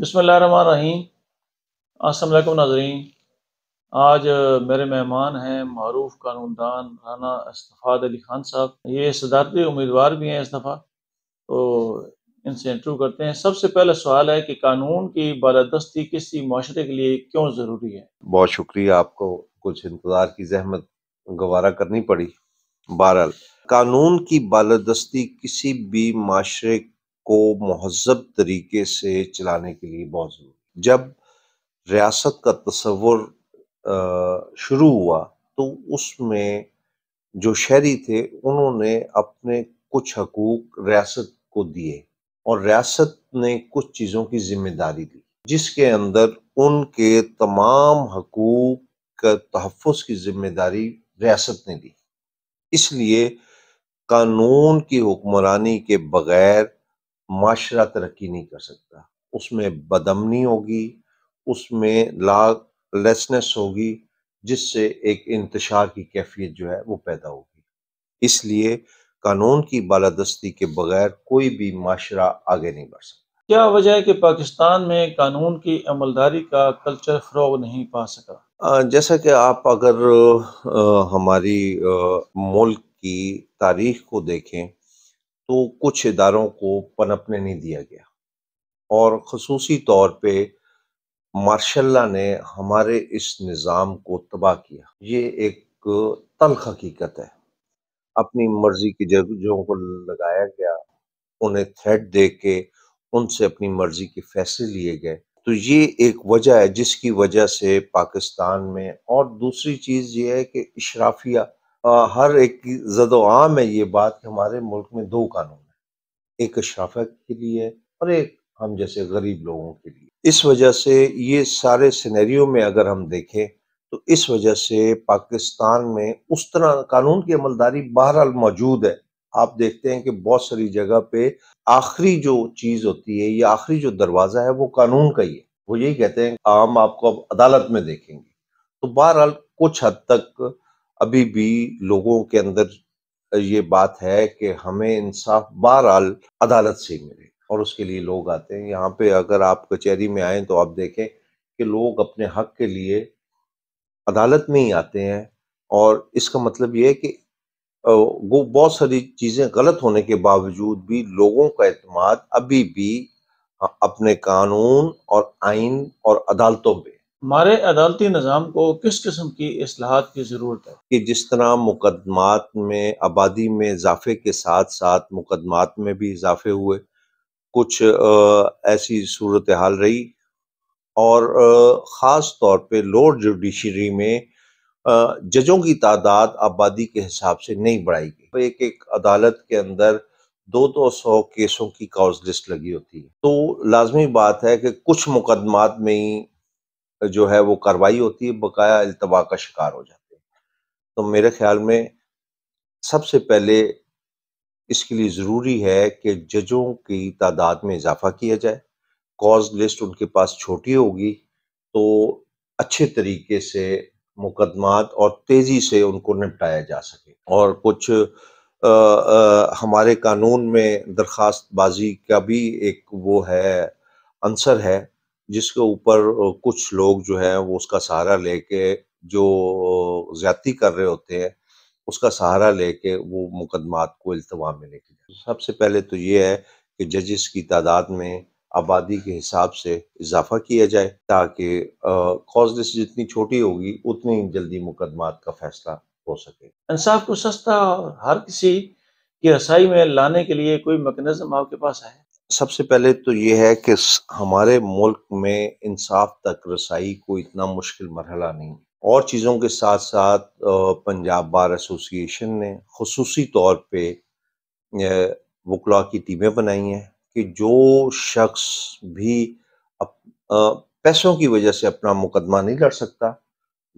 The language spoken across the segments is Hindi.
बसमीम असलम नाजरीन आज मेरे मेहमान हैं मरूफ कानूनदान राना इस्तफ़ाद अली खान साहब ये सदारती उम्मीदवार भी हैं इस दफ़ा तो इनसे इंटरव्यू करते हैं सबसे पहला सवाल है कि कानून की बालादस्ती किसी माशरे के लिए क्यों ज़रूरी है बहुत शुक्रिया आपको कुछ इंतज़ार की जहमत गवारा करनी पड़ी बहरहाल कानून की बालादस्ती किसी भी माशरे को महजब तरीके से चलाने के लिए बहुत ज़रूरी जब रियासत का तस्वुर शुरू हुआ तो उसमें जो शहरी थे उन्होंने अपने कुछ हकूक रियासत को दिए और रियासत ने कुछ चीज़ों की जिम्मेदारी दी जिसके अंदर उनके तमाम हकूक का तहफ़ की जिम्मेदारी रियासत ने दी इसलिए कानून की हुक्मरानी के बगैर माशरा तरक्की नहीं कर सकता उसमें बदमनी होगी उसमें लालेसनेस लेसनेस होगी जिससे एक इंतशार की कैफियत जो है वो पैदा होगी इसलिए कानून की बालादस्ती के बगैर कोई भी माशरा आगे नहीं बढ़ सकता क्या वजह है कि पाकिस्तान में कानून की अमलदारी का कल्चर फ़रोग नहीं पा सका जैसा कि आप अगर हमारी मुल्क की तारीख को देखें तो कुछ इदारों को पनपने नहीं दिया गया और खसूसी तौर पे मार्शल्ला ने हमारे इस निज़ाम को तबाह किया ये एक तलख हकीकत है अपनी मर्जी की जो को लगाया गया उन्हें थ्रेट दे के उनसे अपनी मर्जी के फैसले लिए गए तो ये एक वजह है जिसकी वजह से पाकिस्तान में और दूसरी चीज़ ये है कि इशराफिया आ, हर एक की जदोआम है ये बात कि हमारे मुल्क में दो कानून हैं एक अशराफा के लिए और एक हम जैसे गरीब लोगों के लिए इस वजह से ये सारे सिनेरियो में अगर हम देखें तो इस वजह से पाकिस्तान में उस तरह कानून की अमलदारी बहरहाल मौजूद है आप देखते हैं कि बहुत सारी जगह पे आखिरी जो चीज होती है या आखिरी जो दरवाजा है वो कानून का ही है वो यही कहते हैं आम आपको अब अदालत में देखेंगे तो बहरहाल कुछ हद तक अभी भी लोगों के अंदर ये बात है कि हमें इंसाफ बहरहाल अदालत से ही मिले और उसके लिए लोग आते हैं यहाँ पे अगर आप कचहरी में आए तो आप देखें कि लोग अपने हक के लिए अदालत में ही आते हैं और इसका मतलब ये है कि वो बहुत सारी चीज़ें गलत होने के बावजूद भी लोगों का अतमाद अभी भी अपने कानून और आइन और अदालतों पे हमारे अदालती निज़ाम को किस किस्म की असलाहत की ज़रूरत है कि जिस तरह मुकदमात में आबादी में इजाफे के साथ साथ मुकदमात में भी इजाफे हुए कुछ ऐसी सूरत हाल रही और ख़ास तौर पर लोअर जुडिशरी में जजों की तादाद आबादी के हिसाब से नहीं बढ़ाई गई एक एक अदालत के अंदर दो दो तो सौ केसों की काउज लिस्ट लगी होती है तो लाजमी बात है कि कुछ मुकदमात में ही जो है वो कार्रवाई होती है बकाया अल्तवा का शिकार हो जाते हैं तो मेरे ख्याल में सबसे पहले इसके लिए ज़रूरी है कि जजों की तादाद में इजाफा किया जाए कॉज लिस्ट उनके पास छोटी होगी तो अच्छे तरीके से मुकदमात और तेज़ी से उनको निपटाया जा सके और कुछ आ, आ, हमारे कानून में दरख्वास्त बाजी का भी एक वो है अंसर है जिसके ऊपर कुछ लोग जो है वो उसका सहारा लेके जो ज्यादती कर रहे होते हैं उसका सहारा लेके वो मुकदमात को अल्तवा में लेके सबसे पहले तो ये है कि जजिस की तादाद में आबादी के हिसाब से इजाफा किया जाए ताकि कॉज जितनी छोटी होगी उतनी जल्दी मुकदमात का फैसला हो सके इंसाफ को सस्ता हर किसी की रसाई में लाने के लिए कोई मकनज़म आपके पास है सबसे पहले तो ये है कि हमारे मुल्क में इंसाफ तक रसाई को इतना मुश्किल मरहला नहीं और चीज़ों के साथ साथ पंजाब बार एसोसिएशन ने खसूसी तौर पे वकला की टीमें बनाई हैं कि जो शख्स भी अप, आ, पैसों की वजह से अपना मुकदमा नहीं लड़ सकता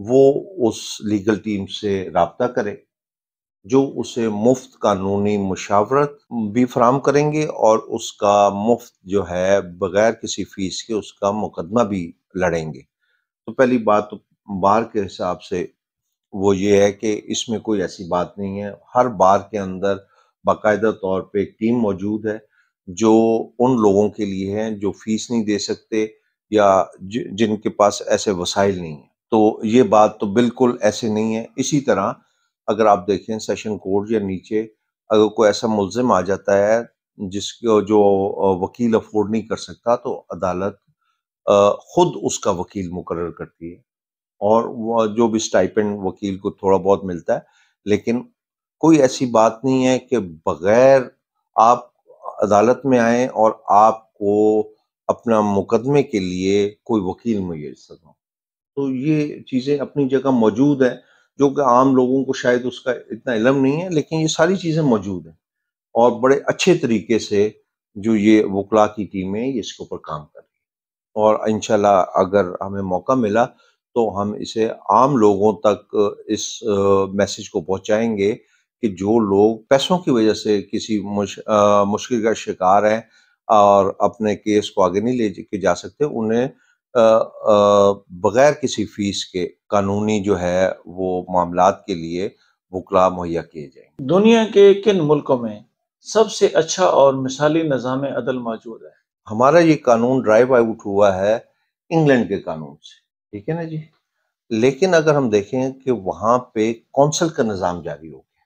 वो उस लीगल टीम से रबता करे जो उसे मुफ्त कानूनी मशावरत भी फ्राहम करेंगे और उसका मुफ्त जो है बग़ैर किसी फ़ीस के उसका मुकदमा भी लड़ेंगे तो पहली बात तो बार के हिसाब से वो ये है कि इसमें कोई ऐसी बात नहीं है हर बार के अंदर बाकायदा तौर पे एक टीम मौजूद है जो उन लोगों के लिए हैं जो फीस नहीं दे सकते या जिनके पास ऐसे वसाइल नहीं है तो ये बात तो बिल्कुल ऐसे नहीं है इसी तरह अगर आप देखें सेशन कोर्ट या नीचे अगर कोई ऐसा मुलजिम आ जाता है जिसको जो वकील अफोर्ड नहीं कर सकता तो अदालत खुद उसका वकील मुकर करती है और वह जो भी स्टाइपेंड वकील को थोड़ा बहुत मिलता है लेकिन कोई ऐसी बात नहीं है कि बगैर आप अदालत में आए और आपको अपना मुकदमे के लिए कोई वकील मुयसर हो तो ये चीज़ें अपनी जगह मौजूद है जो कि आम लोगों को शायद उसका इतना इलम नहीं है लेकिन ये सारी चीज़ें मौजूद हैं और बड़े अच्छे तरीके से जो ये वकला की टीमें ये इसके ऊपर काम कर रही है और इन अगर हमें मौका मिला तो हम इसे आम लोगों तक इस मैसेज को पहुंचाएंगे कि जो लोग पैसों की वजह से किसी मुश, मुश्किल का शिकार हैं और अपने केस को आगे नहीं ले जा सकते उन्हें बग़ैर किसी फ़ीस के कानूनी जो है वो मामला के लिए वकला मुहैया किए जाएंगे दुनिया के किन मुल्कों में सबसे अच्छा और मिसाली निज़ाम अदल मौजूद है हमारा ये कानून ड्राइव आउट हुआ है इंग्लैंड के कानून से ठीक है ना जी लेकिन अगर हम देखें कि वहाँ पे कौंसल का निज़ाम जारी हो गया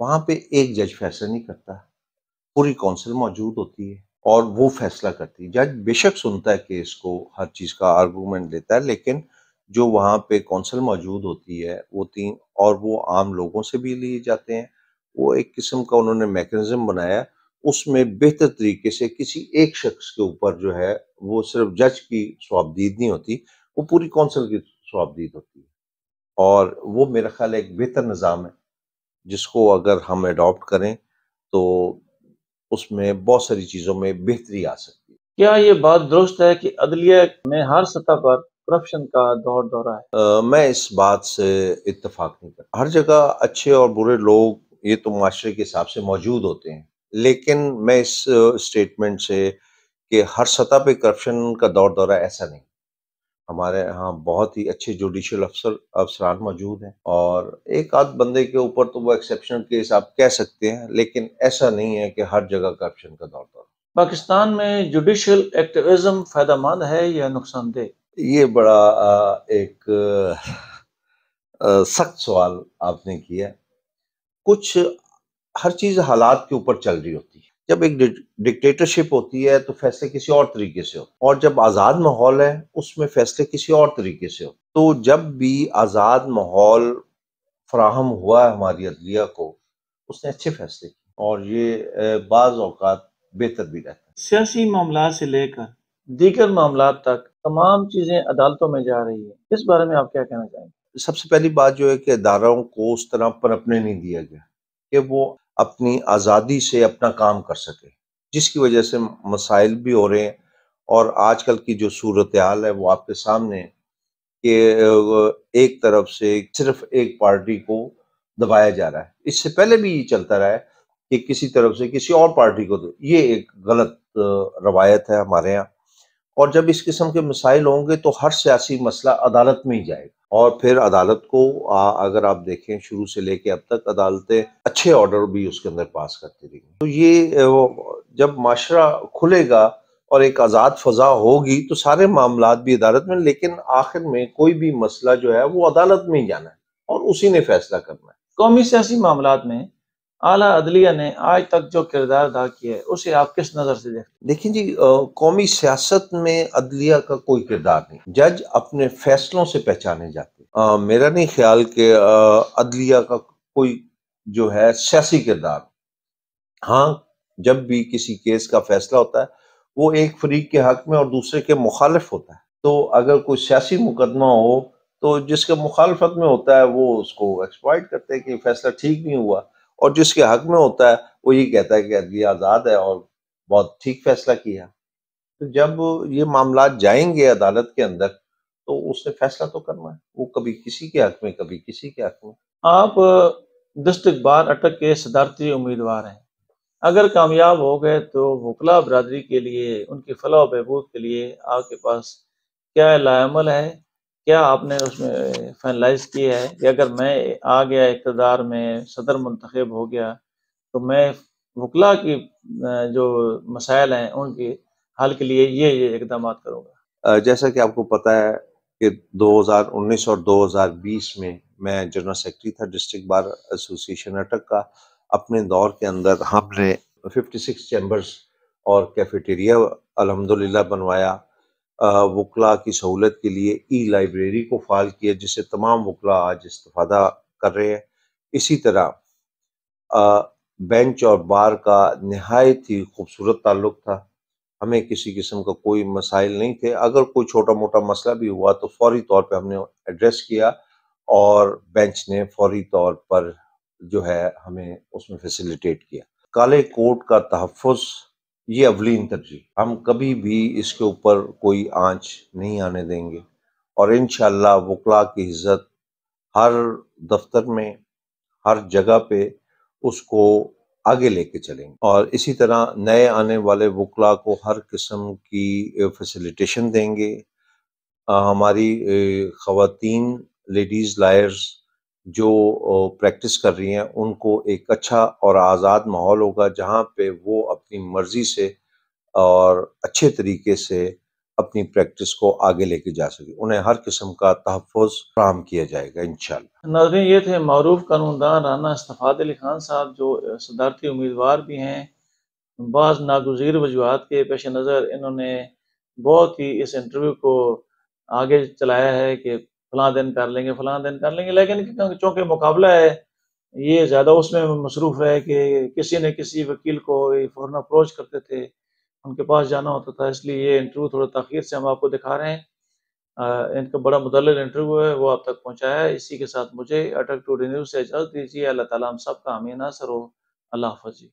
वहाँ पे एक जज फैसला नहीं करता पूरी कौंसिल मौजूद होती है और वो फैसला करती है जज बेशक सुनता है केस को हर चीज का आर्गूमेंट देता है लेकिन जो वहाँ पे कौंसल मौजूद होती है वो तीन और वो आम लोगों से भी लिए जाते हैं वो एक किस्म का उन्होंने मैकेनिज्म बनाया उसमें बेहतर तरीके से किसी एक शख्स के ऊपर जो है वो सिर्फ जज की स्वाबदीद नहीं होती वो पूरी कौंसिल की स्वाबदीद होती है और वो मेरा ख्याल एक बेहतर निज़ाम है जिसको अगर हम एडॉप्ट करें तो उसमें बहुत सारी चीज़ों में बेहतरी आ सकती है क्या ये बात दुरुस्त है कि अदलिया में हर सतह पर करप्शन का दौर दौरा है आ, मैं इस बात से इतफाक नहीं करता हर जगह अच्छे और बुरे लोग ये तो माशरे के हिसाब से मौजूद होते हैं लेकिन मैं इस स्टेटमेंट से कि हर सतह पे करप्शन का दौर दौरा ऐसा नहीं हमारे यहाँ बहुत ही अच्छे जुडिशल अफसर अफसरान मौजूद हैं और एक आध बंदे के ऊपर तो वो एक्सेप्शनल केस आप कह सकते हैं लेकिन ऐसा नहीं है कि हर जगह करप्शन का दौर दौर पाकिस्तान में जुडिशल एक्टिविज्म फायदा मंद है या नुकसानदेह ये बड़ा एक सख्त सवाल आपने किया कुछ हर चीज़ हालात के ऊपर चल रही होती जब एक डिक्टेटरशिप होती है तो फैसले किसी और तरीके से हो और जब आज़ाद माहौल है उसमें फैसले किसी और तरीके से हो तो जब भी आज़ाद माहौल फ्राहम हुआ है हमारी अदलिया को उसने अच्छे फैसले किए और ये बाज़ बेहतर भी रहता है सियासी मामला से लेकर दीगर मामला तक तमाम चीज़ें अदालतों में जा रही है इस बारे में आप क्या कहना चाहेंगे सबसे पहली बात जो है कि अदारों को उस तरह पनपने नहीं दिया गया कि वो अपनी आज़ादी से अपना काम कर सके जिसकी वजह से मसाइल भी हो रहे हैं और आजकल की जो सूरत हाल है वो आपके सामने कि एक तरफ से सिर्फ एक पार्टी को दबाया जा रहा है इससे पहले भी ये चलता रहा है कि किसी तरफ से किसी और पार्टी को ये एक गलत रवायत है हमारे यहाँ और जब इस किस्म के मसाइल होंगे तो हर सियासी मसला अदालत में ही जाएगा और फिर अदालत को आ, अगर आप देखें शुरू से लेके अब तक अदालतें अच्छे ऑर्डर भी उसके अंदर पास करते रहेंगे तो ये जब माशरा खुलेगा और एक आज़ाद फजा होगी तो सारे मामला भी अदालत में लेकिन आखिर में कोई भी मसला जो है वो अदालत में ही जाना है और उसी ने फैसला करना है कौमी सियासी मामला में आला अदलिया ने आज तक जो किरदार अदा किया है उसे आप किस नज़र से देख देखिए जी कौमी सियासत में अदलिया का कोई किरदार नहीं जज अपने फैसलों से पहचाने जाते आ, मेरा नहीं ख्याल कि अदलिया का कोई जो है सियासी किरदार हाँ जब भी किसी केस का फैसला होता है वो एक फरीक के हक में और दूसरे के मुखालिफ होता है तो अगर कोई सियासी मुकदमा हो तो जिसके मुखालफत में होता है वो उसको एक्सप्लॉइट करते हैं कि फैसला ठीक नहीं हुआ और जिसके हक में होता है वो ये कहता है कि अदलिया आज़ाद है और बहुत ठीक फैसला किया तो जब ये मामला जाएंगे अदालत के अंदर तो उसने फैसला तो करना है वो कभी किसी के हक में कभी किसी के हक में आप दुष्ट बार अटक के सदारती उम्मीदवार हैं अगर कामयाब हो गए तो वकला बरदरी के लिए उनकी फलाह बहबूद के लिए आपके पास क्या लाल है क्या आपने उसमें फाइनलाइज किया है कि अगर मैं आ गया इकतदार में सदर मंतखब हो गया तो मैं वकला की जो मसाइल हैं उनके हल के लिए ये ये इकदाम करूँगा जैसा कि आपको पता है कि 2019 और 2020 में मैं जनरल सेक्रेटरी था डिस्ट्रिक्ट बार एसोसिएशन अटक का अपने दौर के अंदर हमने 56 चैम्बर्स और कैफेटेरिया अलहमदिल्ला बनवाया वकला की सहूलत के लिए ई लाइब्रेरी को फाल किया जिससे तमाम वकला आज इस्ता कर रहे हैं इसी तरह आ, बेंच और बार का नहायत ही खूबसूरत ताल्लुक था हमें किसी किस्म का कोई मसाइल नहीं थे अगर कोई छोटा मोटा मसला भी हुआ तो फौरी तौर पर हमने एड्रेस किया और बेंच ने फौरी तौर पर जो है हमें उसमें फैसिलिटेट किया काले कोट का तहफ़ ये अवलीन तरजीह हम कभी भी इसके ऊपर कोई आंच नहीं आने देंगे और इन वकला की इज्जत हर दफ्तर में हर जगह पे उसको आगे लेके चलेंगे और इसी तरह नए आने वाले वकला को हर किस्म की फैसिलिटेशन देंगे हमारी खातन लेडीज़ लायर्स जो प्रैक्टिस कर रही हैं उनको एक अच्छा और आज़ाद माहौल होगा जहाँ पे वो अपनी मर्ज़ी से और अच्छे तरीके से अपनी प्रैक्टिस को आगे लेके जा सके उन्हें हर किस्म का तहफ़ फ्राहम किया जाएगा इन नाजरीन ये थे मरूफ कानूनदार राना इस्तफ़ाद अली खान साहब जो सदारती उम्मीदवार भी हैं बाज़ नागजीर वजूहत के पेश नज़र इन्होंने बहुत ही इस इंटरव्यू को आगे चलाया है कि फ़ला दिन कर लेंगे फला दिन कर लेंगे लेकिन चूँकि मुकाबला है ये ज़्यादा उसमें मसरूफ़ है कि किसी न किसी वकील को फ़ौरन अप्रोच करते थे उनके पास जाना होता था इसलिए ये इंटरव्यू थोड़ा तखीर से हम आपको दिखा रहे हैं आ, इनका बड़ा मुदल इंटरव्यू है वो आप तक पहुँचा है इसी के साथ मुझे अटक टू न्यूज़ से इजाज़त दीजिए अल्लाह ताला हम सब का अमीन सर हो अल्लाह हाफ